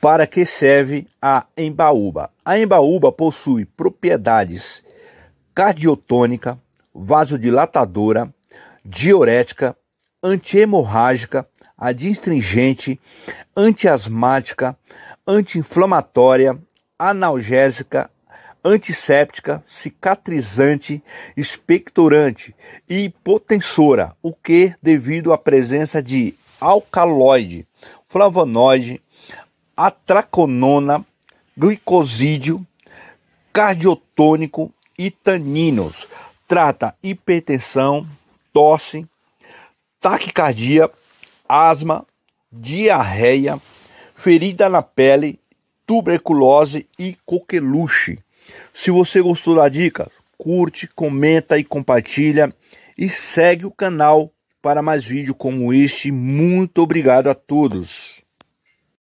Para que serve a embaúba? A embaúba possui propriedades cardiotônica, vasodilatadora, diurética, antiemorrágica, adstringente, antiasmática, anti-inflamatória, analgésica, antisséptica, cicatrizante, expectorante e hipotensora, o que, devido à presença de alcaloide, flavonoide, atraconona, glicosídeo, cardiotônico e taninos. Trata hipertensão, tosse, taquicardia, asma, diarreia, ferida na pele, tuberculose e coqueluche. Se você gostou da dica, curte, comenta e compartilha e segue o canal para mais vídeos como este. Muito obrigado a todos.